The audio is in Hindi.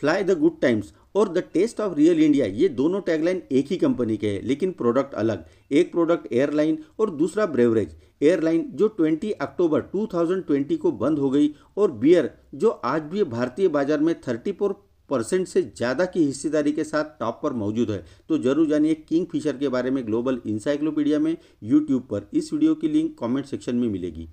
फ्लाई द गुड टाइम्स और the taste of real India ये दोनों टैगलाइन एक ही कंपनी के हैं लेकिन प्रोडक्ट अलग एक प्रोडक्ट एयरलाइन और दूसरा ब्रेवरेज एयरलाइन जो 20 अक्टूबर 2020 को बंद हो गई और बियर जो आज भी भारतीय बाजार में 34 परसेंट से ज़्यादा की हिस्सेदारी के साथ टॉप पर मौजूद है तो जरूर जानिए किंग फिशर के बारे में ग्लोबल इंसाइक्लोपीडिया में यूट्यूब पर इस वीडियो की लिंक कॉमेंट सेक्शन में मिलेगी